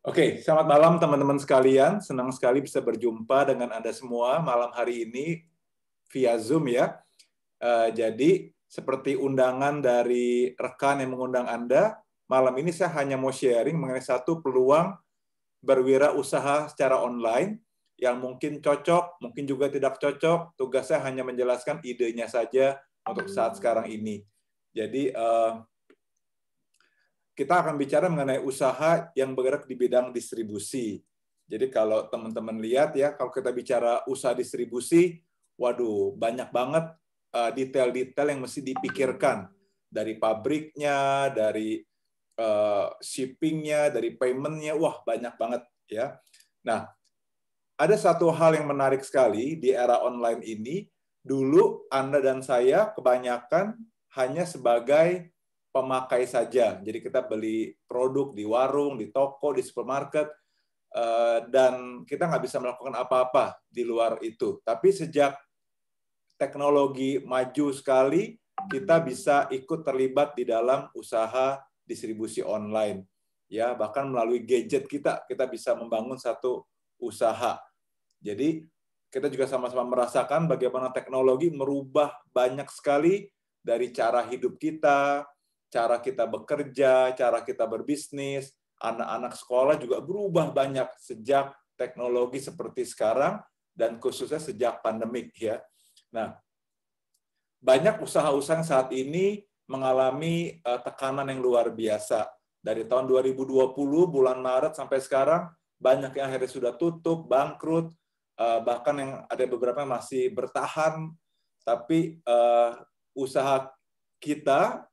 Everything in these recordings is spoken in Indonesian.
Oke, okay, selamat malam teman-teman sekalian. Senang sekali bisa berjumpa dengan Anda semua malam hari ini via Zoom ya. Uh, jadi, seperti undangan dari rekan yang mengundang Anda, malam ini saya hanya mau sharing mengenai satu peluang berwirausaha secara online yang mungkin cocok, mungkin juga tidak cocok. Tugas saya hanya menjelaskan idenya saja untuk saat sekarang ini. Jadi, uh, kita akan bicara mengenai usaha yang bergerak di bidang distribusi. Jadi kalau teman-teman lihat ya, kalau kita bicara usaha distribusi, waduh banyak banget eh, detail-detail yang mesti dipikirkan dari pabriknya, dari eh, shippingnya, dari paymentnya, wah banyak banget ya. Nah, ada satu hal yang menarik sekali di era online ini. Dulu Anda dan saya kebanyakan hanya sebagai pemakai saja. Jadi kita beli produk di warung, di toko, di supermarket, eh, dan kita nggak bisa melakukan apa-apa di luar itu. Tapi sejak teknologi maju sekali, kita bisa ikut terlibat di dalam usaha distribusi online. Ya, bahkan melalui gadget kita, kita bisa membangun satu usaha. Jadi kita juga sama-sama merasakan bagaimana teknologi merubah banyak sekali dari cara hidup kita, cara kita bekerja, cara kita berbisnis, anak-anak sekolah juga berubah banyak sejak teknologi seperti sekarang dan khususnya sejak pandemik ya. Nah, banyak usaha-usaha saat ini mengalami eh, tekanan yang luar biasa. Dari tahun 2020 bulan Maret sampai sekarang banyak yang akhirnya sudah tutup, bangkrut, eh, bahkan yang ada beberapa yang masih bertahan. Tapi eh, usaha kita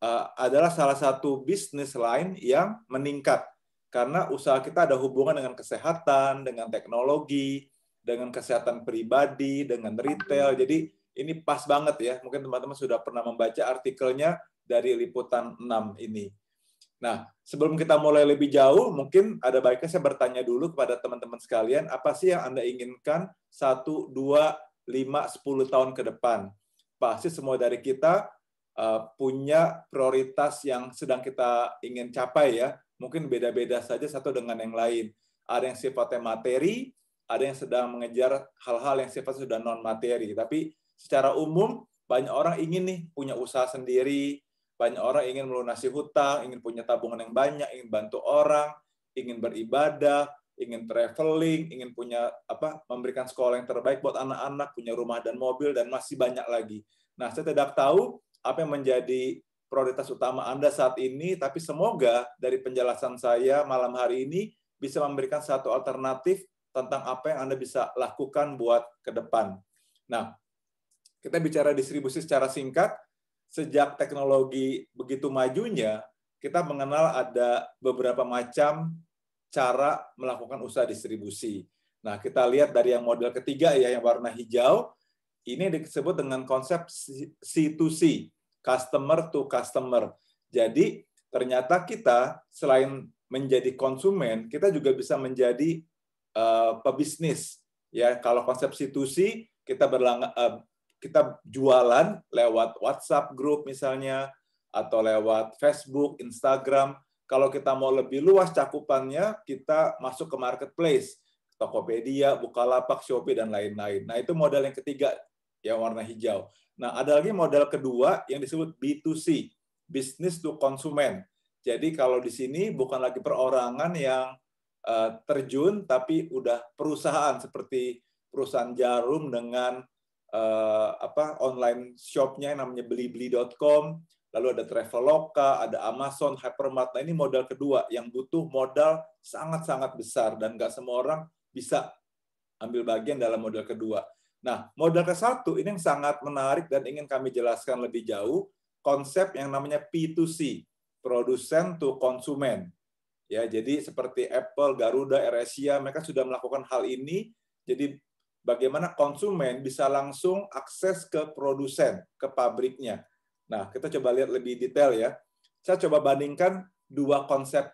Eh, adalah salah satu bisnis lain yang meningkat karena usaha kita ada hubungan dengan kesehatan, dengan teknologi, dengan kesehatan pribadi, dengan retail. Jadi ini pas banget ya. Mungkin teman-teman sudah pernah membaca artikelnya dari liputan 6 ini. Nah, sebelum kita mulai lebih jauh, mungkin ada baiknya saya bertanya dulu kepada teman-teman sekalian, apa sih yang Anda inginkan 1, 2, 5, 10 tahun ke depan? Pasti semua dari kita Eh, punya prioritas yang sedang kita ingin capai ya. Mungkin beda-beda saja satu dengan yang lain. Ada yang sifatnya materi, ada yang sedang mengejar hal-hal yang sifatnya sudah non materi. Tapi secara umum banyak orang ingin nih punya usaha sendiri, banyak orang ingin melunasi hutang, ingin punya tabungan yang banyak, ingin bantu orang, ingin beribadah, ingin traveling, ingin punya apa memberikan sekolah yang terbaik buat anak-anak, punya rumah dan mobil dan masih banyak lagi. Nah, saya tidak tahu apa yang menjadi prioritas utama Anda saat ini, tapi semoga dari penjelasan saya malam hari ini bisa memberikan satu alternatif tentang apa yang Anda bisa lakukan buat ke depan. Nah, kita bicara distribusi secara singkat, sejak teknologi begitu majunya, kita mengenal ada beberapa macam cara melakukan usaha distribusi. Nah, kita lihat dari yang model ketiga ya, yang warna hijau, ini disebut dengan konsep C2C, customer to customer. Jadi ternyata kita selain menjadi konsumen, kita juga bisa menjadi uh, pebisnis. Ya, kalau konsep C2C kita berlang uh, kita jualan lewat WhatsApp group misalnya atau lewat Facebook, Instagram. Kalau kita mau lebih luas cakupannya, kita masuk ke marketplace, Tokopedia, Bukalapak, Shopee dan lain-lain. Nah, itu modal yang ketiga yang warna hijau. Nah, ada lagi model kedua yang disebut B2C, bisnis to konsumen. Jadi kalau di sini bukan lagi perorangan yang uh, terjun tapi udah perusahaan seperti perusahaan jarum dengan uh, apa online shopnya yang namanya belibeli.com, lalu ada Traveloka, ada Amazon, Hypermart. Nah, ini modal kedua yang butuh modal sangat-sangat besar dan nggak semua orang bisa ambil bagian dalam modal kedua. Nah, modal ke satu ini yang sangat menarik dan ingin kami jelaskan lebih jauh konsep yang namanya P2C, produsen to konsumen. Ya, jadi seperti Apple, Garuda, AirAsia, mereka sudah melakukan hal ini. Jadi bagaimana konsumen bisa langsung akses ke produsen, ke pabriknya. Nah, kita coba lihat lebih detail ya. Saya coba bandingkan dua konsep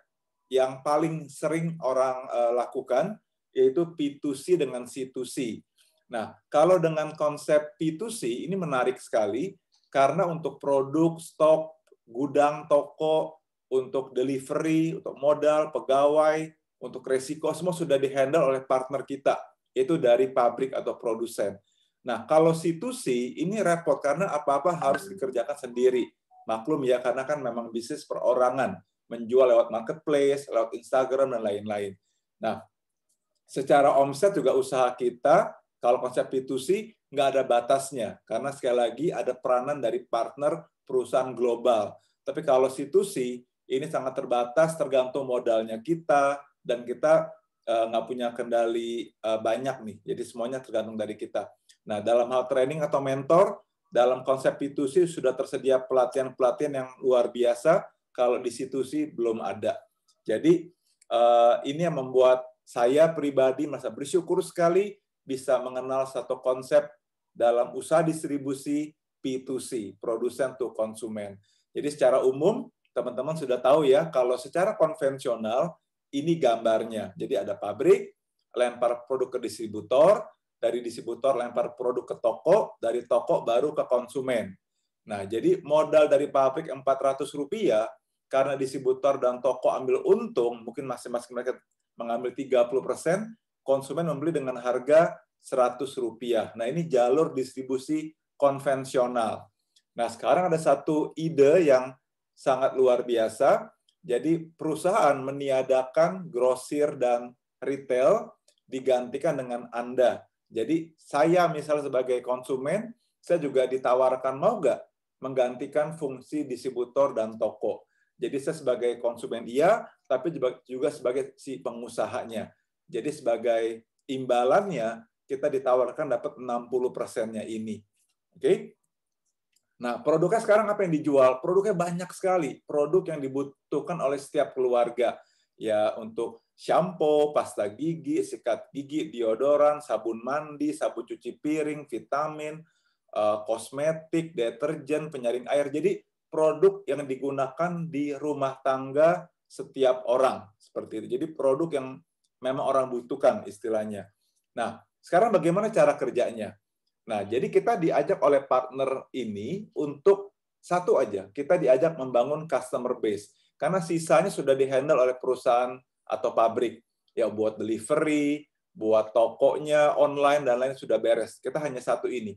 yang paling sering orang eh, lakukan yaitu P2C dengan C2C. Nah, kalau dengan konsep P2C ini menarik sekali karena untuk produk, stok, gudang, toko, untuk delivery, untuk modal, pegawai, untuk resiko semua sudah dihandle oleh partner kita, yaitu dari pabrik atau produsen. Nah, kalau C2C ini repot karena apa-apa harus dikerjakan sendiri. Maklum ya, karena kan memang bisnis perorangan, menjual lewat marketplace, lewat Instagram, dan lain-lain. Nah, secara omset juga usaha kita kalau konsep B2C, nggak ada batasnya. Karena sekali lagi ada peranan dari partner perusahaan global. Tapi kalau situsi, ini sangat terbatas tergantung modalnya kita, dan kita eh, nggak punya kendali eh, banyak nih. Jadi semuanya tergantung dari kita. Nah, dalam hal training atau mentor, dalam konsep B2C sudah tersedia pelatihan-pelatihan yang luar biasa, kalau di situsi belum ada. Jadi eh, ini yang membuat saya pribadi merasa bersyukur sekali bisa mengenal satu konsep dalam usaha distribusi P2C, produsen to konsumen. Jadi secara umum, teman-teman sudah tahu ya, kalau secara konvensional, ini gambarnya. Jadi ada pabrik, lempar produk ke distributor, dari distributor lempar produk ke toko, dari toko baru ke konsumen. Nah, jadi modal dari pabrik 400 rupiah, karena distributor dan toko ambil untung, mungkin masing-masing mereka mengambil 30 persen, konsumen membeli dengan harga Rp100. Nah, ini jalur distribusi konvensional. Nah, sekarang ada satu ide yang sangat luar biasa. Jadi, perusahaan meniadakan grosir dan retail digantikan dengan Anda. Jadi, saya misalnya sebagai konsumen, saya juga ditawarkan mau nggak menggantikan fungsi distributor dan toko. Jadi, saya sebagai konsumen iya, tapi juga sebagai si pengusahanya. Jadi sebagai imbalannya kita ditawarkan dapat 60 persennya ini. Oke? Okay? Nah, produknya sekarang apa yang dijual? Produknya banyak sekali. Produk yang dibutuhkan oleh setiap keluarga. Ya, untuk shampoo, pasta gigi, sikat gigi, deodoran, sabun mandi, sabun cuci piring, vitamin, eh, kosmetik, deterjen, penyaring air. Jadi, produk yang digunakan di rumah tangga setiap orang. Seperti itu. Jadi, produk yang memang orang butuhkan istilahnya. Nah, sekarang bagaimana cara kerjanya? Nah, jadi kita diajak oleh partner ini untuk satu aja, kita diajak membangun customer base. Karena sisanya sudah dihandle oleh perusahaan atau pabrik. Ya, buat delivery, buat tokonya, online, dan lain sudah beres. Kita hanya satu ini.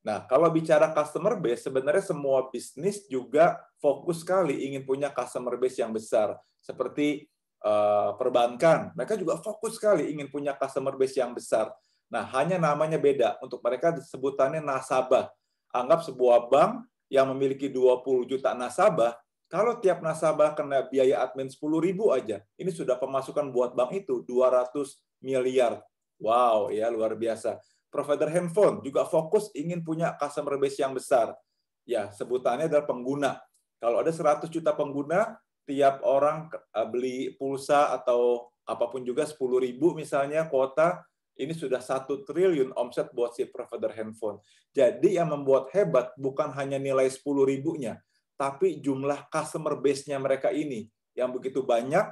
Nah, kalau bicara customer base, sebenarnya semua bisnis juga fokus sekali ingin punya customer base yang besar. Seperti Eh, perbankan. Mereka juga fokus sekali ingin punya customer base yang besar. Nah, hanya namanya beda. Untuk mereka sebutannya nasabah. Anggap sebuah bank yang memiliki 20 juta nasabah, kalau tiap nasabah kena biaya admin 10 ribu aja, ini sudah pemasukan buat bank itu 200 miliar. Wow, ya luar biasa. Provider handphone juga fokus ingin punya customer base yang besar. Ya, sebutannya adalah pengguna. Kalau ada 100 juta pengguna, tiap orang eh, beli pulsa atau apapun juga 10 ribu misalnya kuota, ini sudah satu triliun omset buat si provider handphone. Jadi yang membuat hebat bukan hanya nilai 10 ribunya, tapi jumlah customer base-nya mereka ini yang begitu banyak,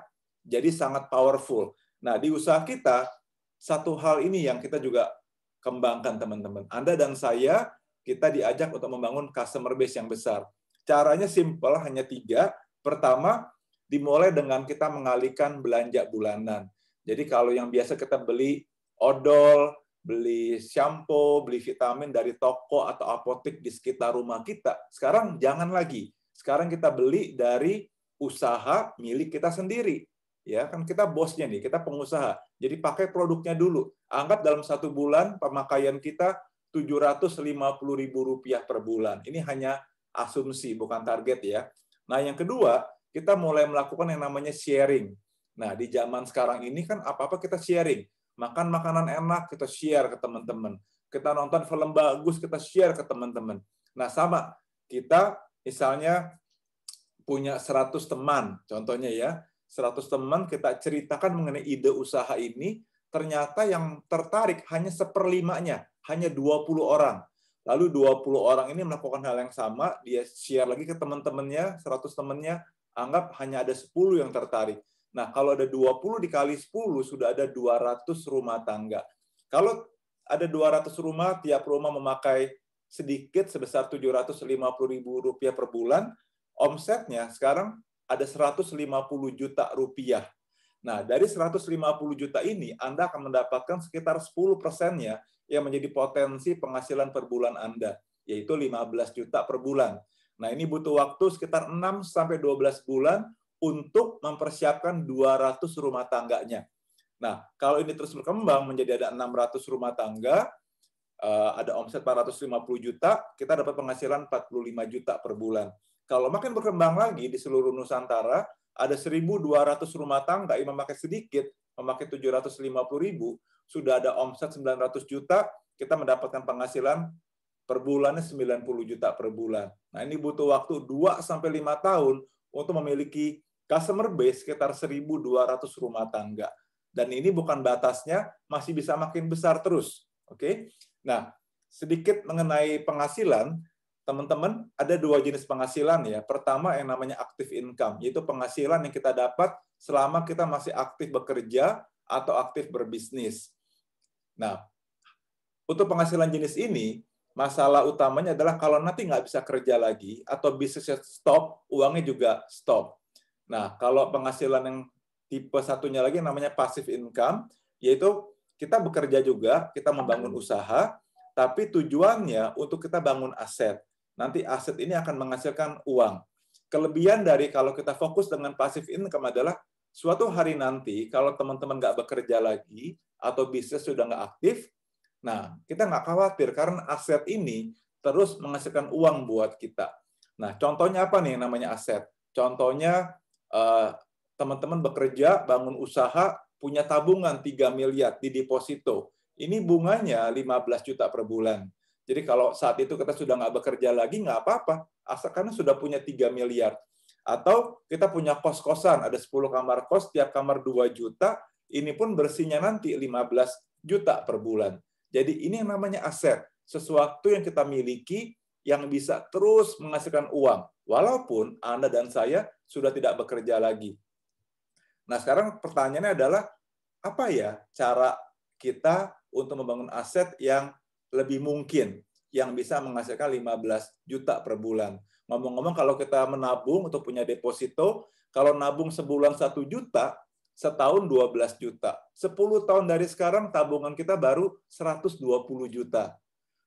jadi sangat powerful. Nah, di usaha kita, satu hal ini yang kita juga kembangkan, teman-teman. Anda dan saya, kita diajak untuk membangun customer base yang besar. Caranya simple, hanya tiga, Pertama, dimulai dengan kita mengalihkan belanja bulanan. Jadi kalau yang biasa kita beli odol, beli shampoo, beli vitamin dari toko atau apotek di sekitar rumah kita, sekarang jangan lagi. Sekarang kita beli dari usaha milik kita sendiri. Ya, kan kita bosnya nih, kita pengusaha. Jadi pakai produknya dulu. Anggap dalam satu bulan pemakaian kita Rp750.000 per bulan. Ini hanya asumsi, bukan target ya. Nah, yang kedua, kita mulai melakukan yang namanya sharing. Nah, di zaman sekarang ini kan apa-apa kita sharing. Makan makanan enak, kita share ke teman-teman. Kita nonton film bagus, kita share ke teman-teman. Nah, sama. Kita misalnya punya 100 teman, contohnya ya. 100 teman kita ceritakan mengenai ide usaha ini, ternyata yang tertarik hanya seperlimanya, hanya 20 orang. Lalu 20 orang ini melakukan hal yang sama, dia share lagi ke teman-temannya, 100 temannya, anggap hanya ada 10 yang tertarik. Nah, kalau ada 20 dikali 10, sudah ada 200 rumah tangga. Kalau ada 200 rumah, tiap rumah memakai sedikit sebesar Rp750.000 per bulan, omsetnya sekarang ada 150 juta rupiah. Nah, dari 150 juta ini, Anda akan mendapatkan sekitar 10 persennya yang menjadi potensi penghasilan per bulan Anda, yaitu 15 juta per bulan. Nah, ini butuh waktu sekitar 6-12 bulan untuk mempersiapkan 200 rumah tangganya. Nah, kalau ini terus berkembang menjadi ada 600 rumah tangga, eh, ada omset 450 juta, kita dapat penghasilan 45 juta per bulan. Kalau makin berkembang lagi di seluruh Nusantara, ada 1.200 rumah tangga yang memakai sedikit, memakai 750 ribu, sudah ada omset 900 juta, kita mendapatkan penghasilan per bulannya 90 juta per bulan. Nah, ini butuh waktu 2 sampai 5 tahun untuk memiliki customer base sekitar 1.200 rumah tangga. Dan ini bukan batasnya, masih bisa makin besar terus. Oke. Okay? Nah, sedikit mengenai penghasilan, teman-teman ada dua jenis penghasilan ya. Pertama yang namanya active income, yaitu penghasilan yang kita dapat selama kita masih aktif bekerja atau aktif berbisnis. Nah, untuk penghasilan jenis ini, masalah utamanya adalah kalau nanti nggak bisa kerja lagi atau bisnisnya stop, uangnya juga stop. Nah, kalau penghasilan yang tipe satunya lagi namanya passive income, yaitu kita bekerja juga, kita membangun usaha, tapi tujuannya untuk kita bangun aset nanti aset ini akan menghasilkan uang. Kelebihan dari kalau kita fokus dengan pasif income adalah suatu hari nanti kalau teman-teman nggak bekerja lagi atau bisnis sudah nggak aktif, nah kita nggak khawatir karena aset ini terus menghasilkan uang buat kita. Nah contohnya apa nih namanya aset? Contohnya eh, teman-teman bekerja, bangun usaha, punya tabungan 3 miliar di deposito. Ini bunganya 15 juta per bulan. Jadi kalau saat itu kita sudah nggak bekerja lagi, nggak apa-apa. Asal karena sudah punya 3 miliar. Atau kita punya kos-kosan, ada 10 kamar kos, tiap kamar 2 juta, ini pun bersihnya nanti 15 juta per bulan. Jadi ini yang namanya aset. Sesuatu yang kita miliki yang bisa terus menghasilkan uang. Walaupun Anda dan saya sudah tidak bekerja lagi. Nah sekarang pertanyaannya adalah, apa ya cara kita untuk membangun aset yang lebih mungkin yang bisa menghasilkan 15 juta per bulan. Ngomong-ngomong kalau kita menabung untuk punya deposito, kalau nabung sebulan 1 juta, setahun 12 juta. 10 tahun dari sekarang tabungan kita baru 120 juta.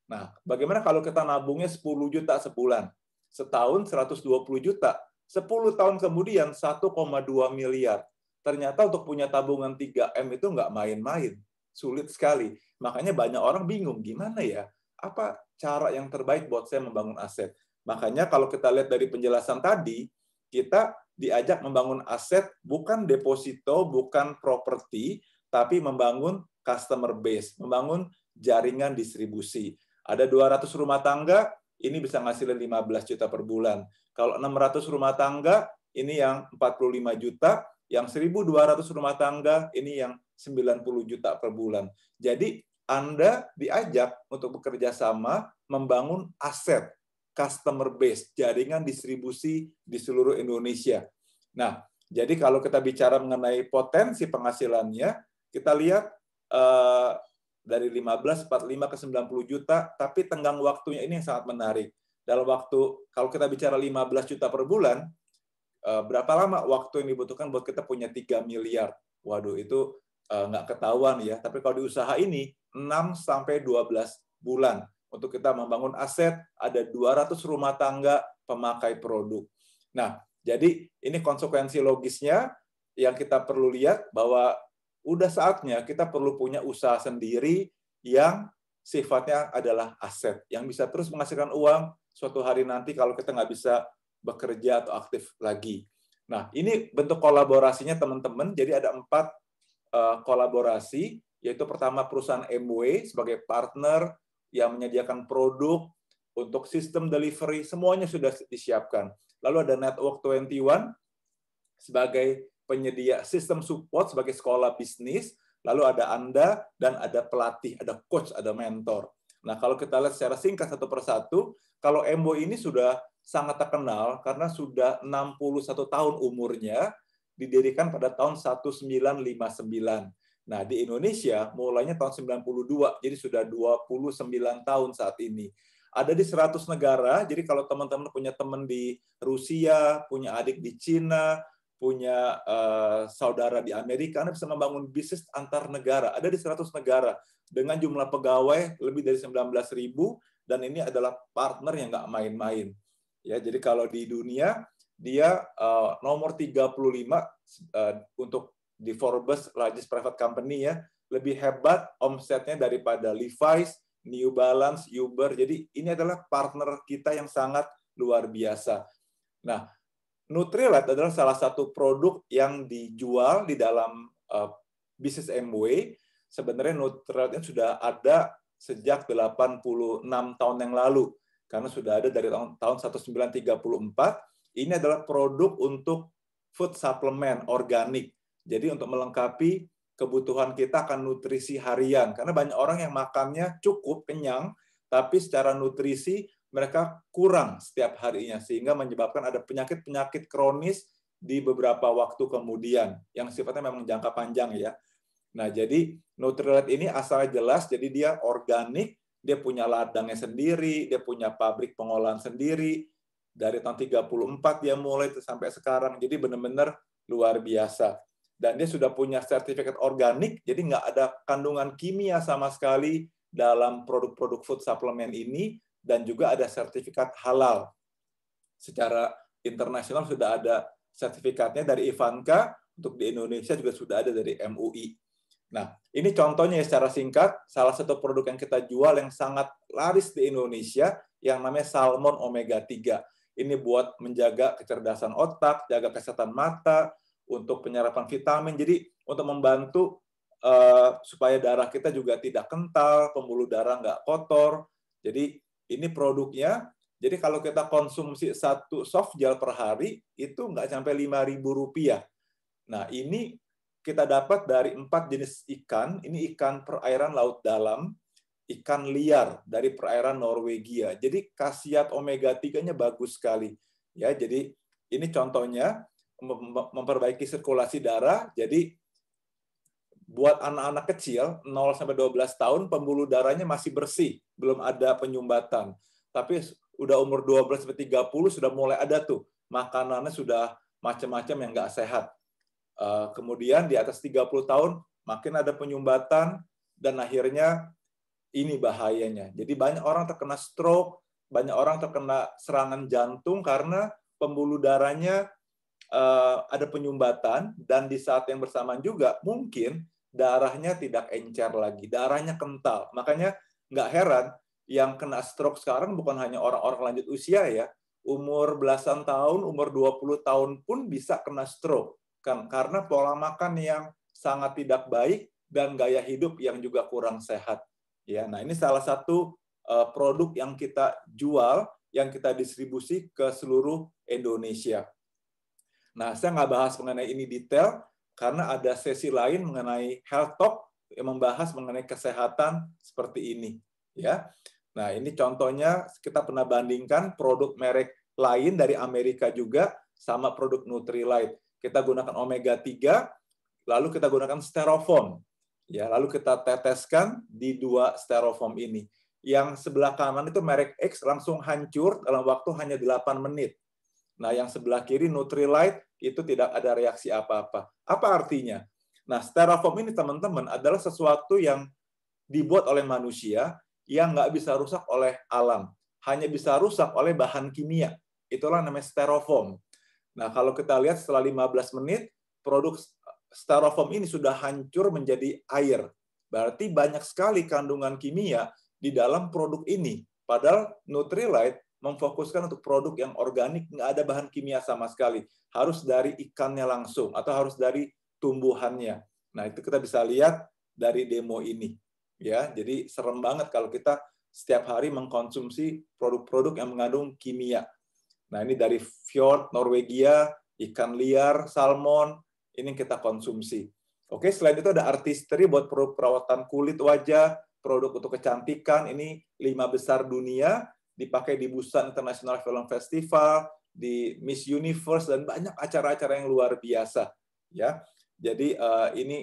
Nah, bagaimana kalau kita nabungnya 10 juta sebulan? Setahun 120 juta. 10 tahun kemudian 1,2 miliar. Ternyata untuk punya tabungan 3M itu nggak main-main. Sulit sekali. Makanya banyak orang bingung, gimana ya? Apa cara yang terbaik buat saya membangun aset? Makanya kalau kita lihat dari penjelasan tadi, kita diajak membangun aset bukan deposito, bukan properti, tapi membangun customer base, membangun jaringan distribusi. Ada 200 rumah tangga, ini bisa ngasilin 15 juta per bulan. Kalau 600 rumah tangga, ini yang 45 juta, yang 1.200 rumah tangga, ini yang 90 juta per bulan. Jadi anda diajak untuk bekerja sama membangun aset customer base, jaringan distribusi di seluruh Indonesia. Nah, jadi kalau kita bicara mengenai potensi penghasilannya, kita lihat eh, dari 15, 45 ke 90 juta, tapi tenggang waktunya ini yang sangat menarik. Dalam waktu, kalau kita bicara 15 juta per bulan, eh, berapa lama waktu yang dibutuhkan buat kita punya 3 miliar? Waduh, itu Eh, nggak ketahuan ya. Tapi kalau di usaha ini 6 sampai 12 bulan untuk kita membangun aset, ada 200 rumah tangga pemakai produk. Nah, jadi ini konsekuensi logisnya yang kita perlu lihat bahwa udah saatnya kita perlu punya usaha sendiri yang sifatnya adalah aset yang bisa terus menghasilkan uang suatu hari nanti kalau kita nggak bisa bekerja atau aktif lagi. Nah, ini bentuk kolaborasinya teman-teman. Jadi ada empat Eh, kolaborasi, yaitu pertama perusahaan MW sebagai partner yang menyediakan produk untuk sistem delivery, semuanya sudah disiapkan. Lalu ada Network 21 sebagai penyedia sistem support sebagai sekolah bisnis, lalu ada Anda dan ada pelatih, ada coach, ada mentor. Nah, kalau kita lihat secara singkat satu persatu, kalau Embo ini sudah sangat terkenal karena sudah 61 tahun umurnya didirikan pada tahun 1959. Nah, di Indonesia mulainya tahun 92, jadi sudah 29 tahun saat ini. Ada di 100 negara, jadi kalau teman-teman punya teman di Rusia, punya adik di Cina, punya uh, saudara di Amerika, Anda bisa membangun bisnis antar negara. Ada di 100 negara dengan jumlah pegawai lebih dari 19.000 dan ini adalah partner yang nggak main-main. Ya, jadi kalau di dunia dia uh, nomor 35 uh, eh, untuk di Forbes largest private company ya, lebih hebat omsetnya daripada Levi's, New Balance, Uber. Jadi ini adalah partner kita yang sangat luar biasa. Nah, Nutrilite adalah salah satu produk yang dijual di dalam uh, bisnis MW. Sebenarnya Nutrilite sudah ada sejak 86 tahun yang lalu karena sudah ada dari tahun, tahun 1934 ini adalah produk untuk food supplement organik. Jadi untuk melengkapi kebutuhan kita akan nutrisi harian. Karena banyak orang yang makannya cukup kenyang, tapi secara nutrisi mereka kurang setiap harinya sehingga menyebabkan ada penyakit-penyakit kronis di beberapa waktu kemudian yang sifatnya memang jangka panjang ya. Nah, jadi Nutrilet ini asalnya jelas jadi dia organik, dia punya ladangnya sendiri, dia punya pabrik pengolahan sendiri, dari tahun 34 dia mulai sampai sekarang jadi benar-benar luar biasa dan dia sudah punya sertifikat organik jadi nggak ada kandungan kimia sama sekali dalam produk-produk food supplement ini dan juga ada sertifikat halal secara internasional sudah ada sertifikatnya dari Ivanka untuk di Indonesia juga sudah ada dari MUI Nah, ini contohnya ya secara singkat, salah satu produk yang kita jual yang sangat laris di Indonesia yang namanya salmon omega 3 ini buat menjaga kecerdasan otak, jaga kesehatan mata, untuk penyerapan vitamin. Jadi untuk membantu uh, supaya darah kita juga tidak kental, pembuluh darah nggak kotor. Jadi ini produknya. Jadi kalau kita konsumsi satu soft gel per hari itu nggak sampai rp ribu rupiah. Nah ini kita dapat dari empat jenis ikan. Ini ikan perairan laut dalam ikan liar dari perairan Norwegia. Jadi khasiat omega 3-nya bagus sekali. Ya, jadi ini contohnya memperbaiki sirkulasi darah. Jadi buat anak-anak kecil 0 sampai 12 tahun pembuluh darahnya masih bersih, belum ada penyumbatan. Tapi udah umur 12 sampai 30 sudah mulai ada tuh makanannya sudah macam-macam yang nggak sehat. Eh, kemudian di atas 30 tahun makin ada penyumbatan dan akhirnya ini bahayanya. Jadi banyak orang terkena stroke, banyak orang terkena serangan jantung karena pembuluh darahnya eh, ada penyumbatan dan di saat yang bersamaan juga mungkin darahnya tidak encer lagi, darahnya kental. Makanya nggak heran yang kena stroke sekarang bukan hanya orang-orang lanjut usia ya, umur belasan tahun, umur 20 tahun pun bisa kena stroke kan karena pola makan yang sangat tidak baik dan gaya hidup yang juga kurang sehat. Ya, nah ini salah satu uh, produk yang kita jual, yang kita distribusi ke seluruh Indonesia. Nah, saya nggak bahas mengenai ini detail karena ada sesi lain mengenai health talk yang membahas mengenai kesehatan seperti ini, ya. Nah, ini contohnya kita pernah bandingkan produk merek lain dari Amerika juga sama produk Nutrilite. Kita gunakan omega 3, lalu kita gunakan Sterofon ya lalu kita teteskan di dua styrofoam ini. Yang sebelah kanan itu merek X langsung hancur dalam waktu hanya 8 menit. Nah, yang sebelah kiri Nutrilite itu tidak ada reaksi apa-apa. Apa artinya? Nah, styrofoam ini teman-teman adalah sesuatu yang dibuat oleh manusia yang nggak bisa rusak oleh alam. Hanya bisa rusak oleh bahan kimia. Itulah namanya styrofoam. Nah, kalau kita lihat setelah 15 menit, produk styrofoam ini sudah hancur menjadi air. Berarti banyak sekali kandungan kimia di dalam produk ini. Padahal Nutrilite memfokuskan untuk produk yang organik, nggak ada bahan kimia sama sekali. Harus dari ikannya langsung, atau harus dari tumbuhannya. Nah, itu kita bisa lihat dari demo ini. ya. Jadi serem banget kalau kita setiap hari mengkonsumsi produk-produk yang mengandung kimia. Nah, ini dari fjord, Norwegia, ikan liar, salmon, ini kita konsumsi. Oke, selain itu ada artistry buat produk perawatan kulit wajah, produk untuk kecantikan, ini lima besar dunia, dipakai di Busan International Film Festival, di Miss Universe, dan banyak acara-acara yang luar biasa. ya. Jadi eh, ini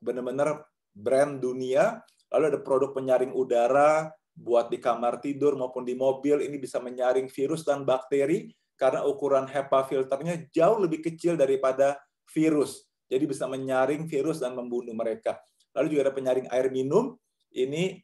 benar-benar brand dunia, lalu ada produk penyaring udara, buat di kamar tidur maupun di mobil, ini bisa menyaring virus dan bakteri, karena ukuran HEPA filternya jauh lebih kecil daripada virus. Jadi bisa menyaring virus dan membunuh mereka. Lalu juga ada penyaring air minum. Ini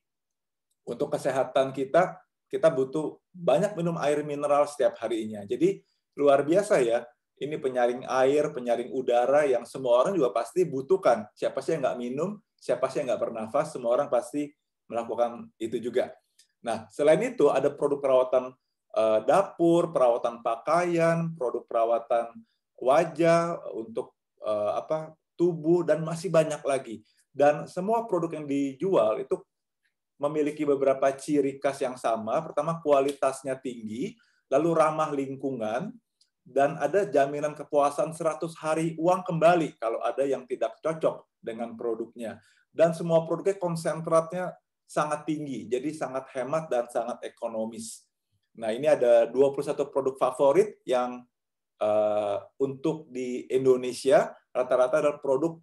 untuk kesehatan kita, kita butuh banyak minum air mineral setiap harinya. Jadi luar biasa ya. Ini penyaring air, penyaring udara yang semua orang juga pasti butuhkan. Siapa sih yang nggak minum, siapa sih yang nggak bernafas, semua orang pasti melakukan itu juga. Nah, selain itu ada produk perawatan eh, dapur, perawatan pakaian, produk perawatan wajah, untuk uh, apa tubuh dan masih banyak lagi. Dan semua produk yang dijual itu memiliki beberapa ciri khas yang sama. Pertama kualitasnya tinggi, lalu ramah lingkungan, dan ada jaminan kepuasan 100 hari uang kembali kalau ada yang tidak cocok dengan produknya. Dan semua produknya konsentratnya sangat tinggi, jadi sangat hemat dan sangat ekonomis. Nah, ini ada 21 produk favorit yang uh, untuk di Indonesia rata-rata adalah produk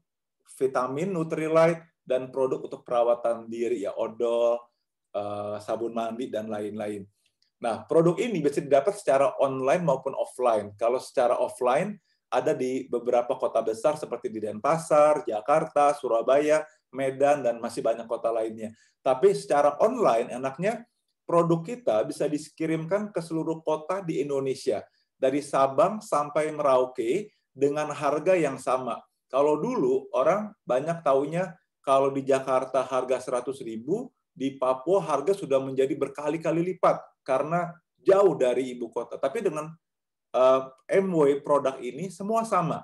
vitamin Nutrilite dan produk untuk perawatan diri ya odol, uh, sabun mandi dan lain-lain. Nah, produk ini bisa didapat secara online maupun offline. Kalau secara offline ada di beberapa kota besar seperti di Denpasar, Jakarta, Surabaya, Medan dan masih banyak kota lainnya. Tapi secara online enaknya produk kita bisa dikirimkan ke seluruh kota di Indonesia dari Sabang sampai Merauke dengan harga yang sama. Kalau dulu orang banyak taunya kalau di Jakarta harga 100.000, di Papua harga sudah menjadi berkali-kali lipat karena jauh dari ibu kota. Tapi dengan uh, eh, MW produk ini semua sama.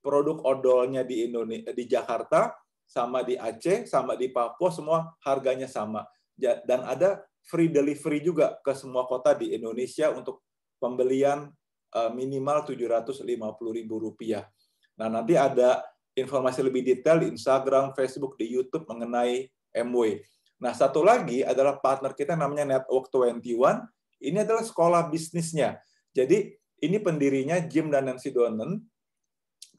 Produk odolnya di Indonesia di Jakarta sama di Aceh, sama di Papua semua harganya sama. Dan ada free delivery juga ke semua kota di Indonesia untuk pembelian Eh, minimal Rp750.000. Nah, nanti ada informasi lebih detail di Instagram, Facebook, di YouTube mengenai MW. Nah, satu lagi adalah partner kita namanya Network 21. Ini adalah sekolah bisnisnya. Jadi, ini pendirinya Jim dan Nancy Donen.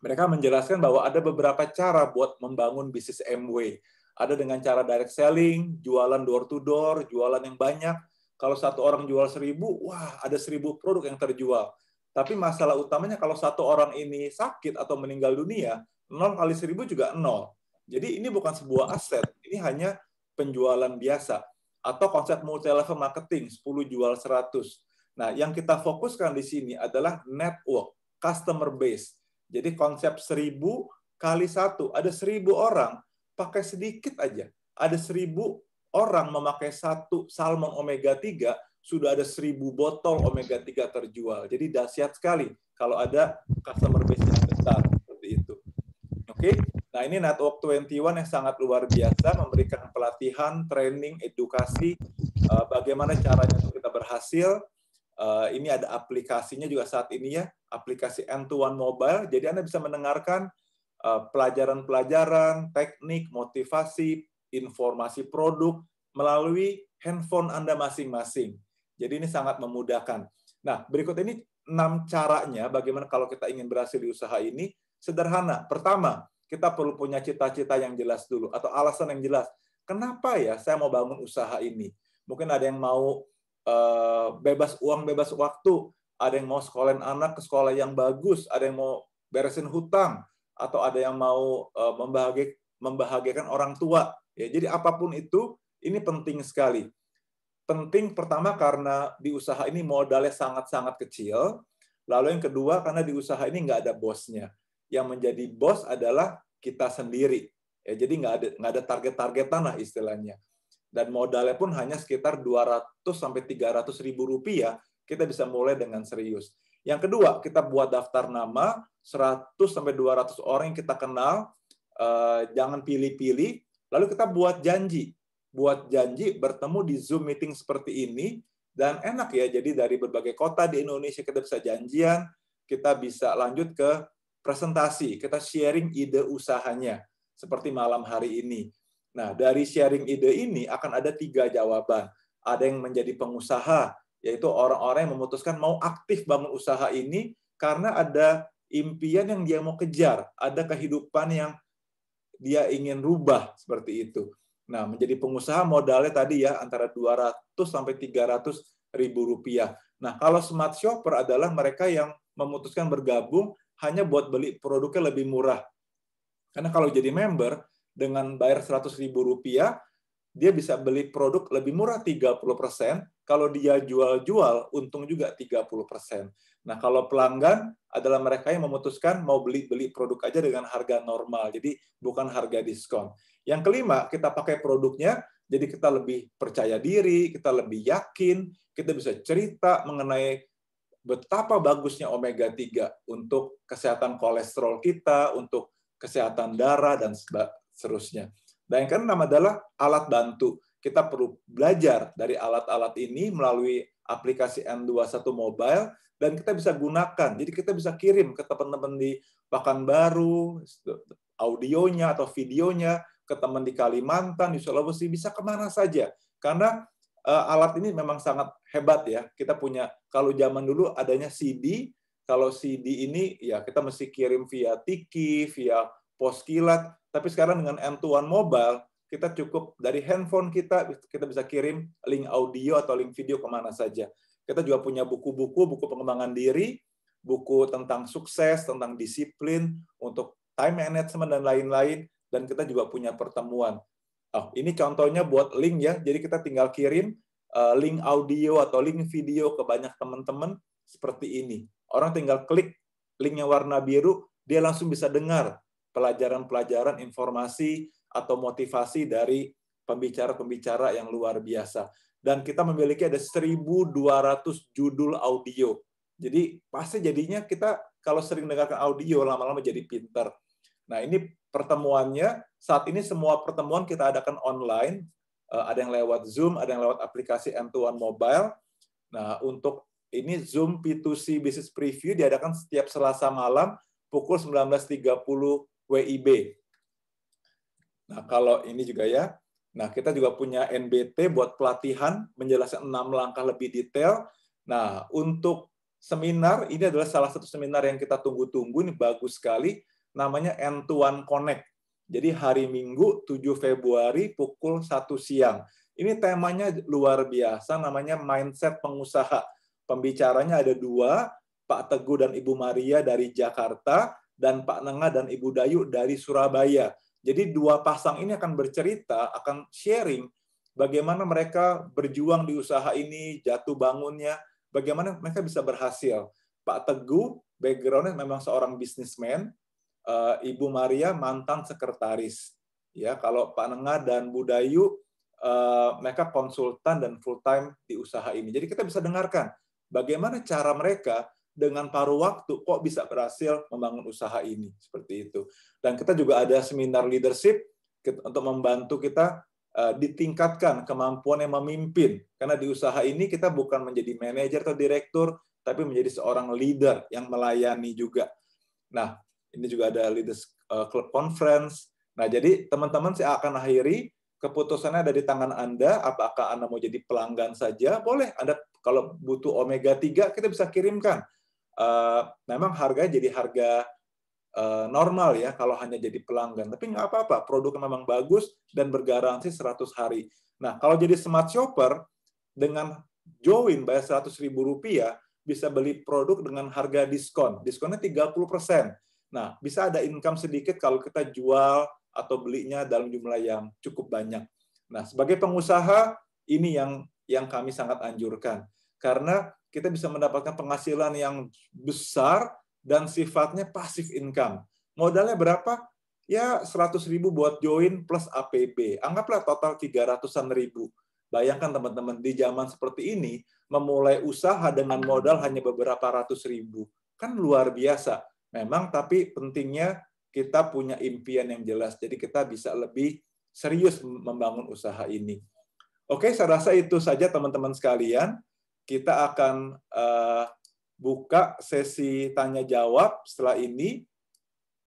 Mereka menjelaskan bahwa ada beberapa cara buat membangun bisnis MW. Ada dengan cara direct selling, jualan door to door, jualan yang banyak. Kalau satu orang jual seribu, wah ada seribu produk yang terjual tapi masalah utamanya kalau satu orang ini sakit atau meninggal dunia, 0 kali seribu juga nol Jadi ini bukan sebuah aset, ini hanya penjualan biasa atau konsep multi level marketing 10 jual 100. Nah, yang kita fokuskan di sini adalah network, customer base. Jadi konsep seribu kali satu ada seribu orang pakai sedikit aja. Ada seribu orang memakai satu salmon omega 3, sudah ada seribu botol omega 3 terjual. Jadi dahsyat sekali kalau ada customer base yang besar seperti itu. Oke. Okay? Nah, ini Network 21 yang sangat luar biasa memberikan pelatihan, training, edukasi eh, bagaimana caranya untuk kita berhasil. Eh, ini ada aplikasinya juga saat ini ya, aplikasi N21 Mobile. Jadi Anda bisa mendengarkan eh, pelajaran-pelajaran, teknik, motivasi, informasi produk melalui handphone Anda masing-masing. Jadi ini sangat memudahkan. Nah, berikut ini enam caranya bagaimana kalau kita ingin berhasil di usaha ini sederhana. Pertama, kita perlu punya cita-cita yang jelas dulu atau alasan yang jelas. Kenapa ya saya mau bangun usaha ini? Mungkin ada yang mau eh, bebas uang, bebas waktu, ada yang mau sekolahin anak ke sekolah yang bagus, ada yang mau beresin hutang, atau ada yang mau eh, membahagiakan orang tua. Ya, jadi apapun itu, ini penting sekali penting pertama karena di usaha ini modalnya sangat-sangat kecil. Lalu yang kedua karena di usaha ini nggak ada bosnya. Yang menjadi bos adalah kita sendiri. Ya, jadi nggak ada nggak ada target-targetan lah istilahnya. Dan modalnya pun hanya sekitar 200 sampai 300 ribu rupiah kita bisa mulai dengan serius. Yang kedua, kita buat daftar nama 100 sampai 200 orang yang kita kenal, eh, jangan pilih-pilih, lalu kita buat janji buat janji bertemu di Zoom meeting seperti ini dan enak ya jadi dari berbagai kota di Indonesia kita bisa janjian, kita bisa lanjut ke presentasi, kita sharing ide usahanya seperti malam hari ini. Nah, dari sharing ide ini akan ada tiga jawaban. Ada yang menjadi pengusaha, yaitu orang-orang yang memutuskan mau aktif bangun usaha ini karena ada impian yang dia mau kejar, ada kehidupan yang dia ingin rubah seperti itu. Nah, menjadi pengusaha modalnya tadi ya antara 200 sampai 300 ribu rupiah. Nah, kalau smart shopper adalah mereka yang memutuskan bergabung hanya buat beli produknya lebih murah. Karena kalau jadi member, dengan bayar 100 ribu rupiah, dia bisa beli produk lebih murah 30%, kalau dia jual-jual, untung juga 30%. Nah, kalau pelanggan adalah mereka yang memutuskan mau beli-beli produk aja dengan harga normal, jadi bukan harga diskon. Yang kelima, kita pakai produknya, jadi kita lebih percaya diri, kita lebih yakin, kita bisa cerita mengenai betapa bagusnya omega 3 untuk kesehatan kolesterol kita, untuk kesehatan darah, dan seterusnya. Dan yang keenam adalah alat bantu kita perlu belajar dari alat-alat ini melalui aplikasi n 21 Mobile dan kita bisa gunakan. Jadi kita bisa kirim ke teman-teman di Pekanbaru, audionya atau videonya ke teman di Kalimantan, di Sulawesi, bisa kemana saja. Karena eh, alat ini memang sangat hebat ya. Kita punya, kalau zaman dulu adanya CD, kalau CD ini ya kita mesti kirim via Tiki, via pos kilat, tapi sekarang dengan M21 Mobile, kita cukup dari handphone kita kita bisa kirim link audio atau link video kemana saja. Kita juga punya buku-buku, buku pengembangan diri, buku tentang sukses, tentang disiplin, untuk time management dan lain-lain. Dan kita juga punya pertemuan. Oh, ini contohnya buat link ya. Jadi kita tinggal kirim eh, link audio atau link video ke banyak teman-teman seperti ini. Orang tinggal klik linknya warna biru, dia langsung bisa dengar pelajaran-pelajaran informasi atau motivasi dari pembicara-pembicara yang luar biasa. Dan kita memiliki ada 1.200 judul audio. Jadi pasti jadinya kita kalau sering dengarkan audio lama-lama jadi pinter. Nah ini pertemuannya saat ini semua pertemuan kita adakan online. Eh, ada yang lewat Zoom, ada yang lewat aplikasi m 2 Mobile. Nah untuk ini Zoom P2C Business Preview diadakan setiap Selasa malam pukul 19.30 WIB. Nah, kalau ini juga ya. Nah, kita juga punya NBT buat pelatihan menjelaskan enam langkah lebih detail. Nah, untuk seminar ini adalah salah satu seminar yang kita tunggu-tunggu ini bagus sekali namanya N to Connect. Jadi hari Minggu 7 Februari pukul 1 siang. Ini temanya luar biasa namanya mindset pengusaha. Pembicaranya ada dua, Pak Teguh dan Ibu Maria dari Jakarta dan Pak Nengah dan Ibu Dayu dari Surabaya. Jadi dua pasang ini akan bercerita, akan sharing bagaimana mereka berjuang di usaha ini, jatuh bangunnya, bagaimana mereka bisa berhasil. Pak Teguh backgroundnya memang seorang bisnismen, eh, Ibu Maria mantan sekretaris. Ya, kalau Pak Nengah dan Bu Budayu eh, mereka konsultan dan full time di usaha ini. Jadi kita bisa dengarkan bagaimana cara mereka dengan paruh waktu kok bisa berhasil membangun usaha ini seperti itu. Dan kita juga ada seminar leadership untuk membantu kita eh, ditingkatkan kemampuan yang memimpin. Karena di usaha ini kita bukan menjadi manajer atau direktur, tapi menjadi seorang leader yang melayani juga. Nah, ini juga ada leaders eh, club conference. Nah, jadi teman-teman saya akan akhiri keputusannya ada di tangan Anda, apakah Anda mau jadi pelanggan saja? Boleh, Anda kalau butuh omega 3 kita bisa kirimkan Eh, memang harganya jadi harga eh, normal ya kalau hanya jadi pelanggan. Tapi nggak apa-apa, produk memang bagus dan bergaransi 100 hari. Nah, kalau jadi smart shopper, dengan join bayar 100 ribu rupiah, bisa beli produk dengan harga diskon. Diskonnya 30 persen. Nah, bisa ada income sedikit kalau kita jual atau belinya dalam jumlah yang cukup banyak. Nah, sebagai pengusaha, ini yang yang kami sangat anjurkan. Karena kita bisa mendapatkan penghasilan yang besar dan sifatnya pasif income. Modalnya berapa? Ya seratus ribu buat join plus APB. Anggaplah total 300-an ribu. Bayangkan teman-teman, di zaman seperti ini, memulai usaha dengan modal hanya beberapa ratus ribu. Kan luar biasa. Memang, tapi pentingnya kita punya impian yang jelas. Jadi kita bisa lebih serius membangun usaha ini. Oke, saya rasa itu saja teman-teman sekalian kita akan uh, buka sesi tanya jawab setelah ini